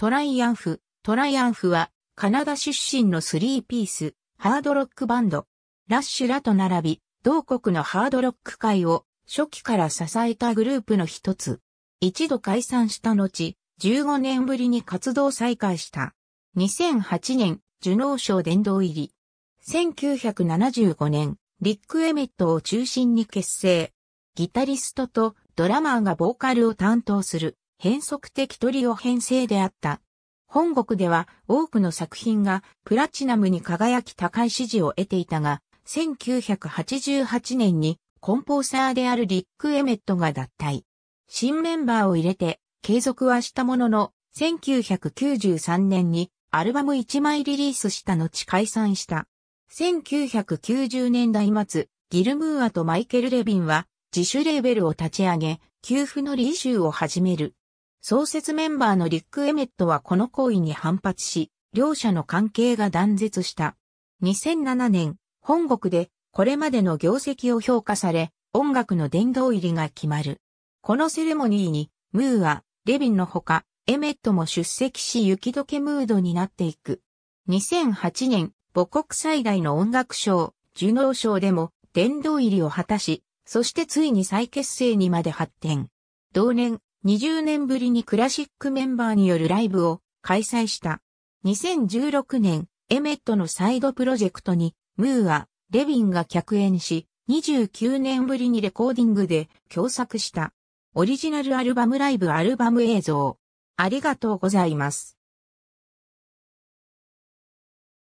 トライアンフ。トライアンフは、カナダ出身のスリーピース、ハードロックバンド。ラッシュらと並び、同国のハードロック界を初期から支えたグループの一つ。一度解散した後、15年ぶりに活動再開した。2008年、受納賞殿堂入り。1975年、リック・エメットを中心に結成。ギタリストとドラマーがボーカルを担当する。変則的トリオ編成であった。本国では多くの作品がプラチナムに輝き高い支持を得ていたが、1988年にコンポーサーであるリック・エメットが脱退。新メンバーを入れて継続はしたものの、1993年にアルバム1枚リリースした後解散した。1990年代末、ギルムーアとマイケル・レビンは自主レーベルを立ち上げ、給付のリイシューを始める。創設メンバーのリック・エメットはこの行為に反発し、両者の関係が断絶した。2007年、本国でこれまでの業績を評価され、音楽の殿堂入りが決まる。このセレモニーに、ムーア、レビンのほか、エメットも出席し雪解けムードになっていく。2008年、母国最大の音楽賞、ジュノー賞でも殿堂入りを果たし、そしてついに再結成にまで発展。同年、20年ぶりにクラシックメンバーによるライブを開催した。2016年、エメットのサイドプロジェクトに、ムーア、レビンが客演し、29年ぶりにレコーディングで共作した。オリジナルアルバムライブアルバム映像。ありがとうございます。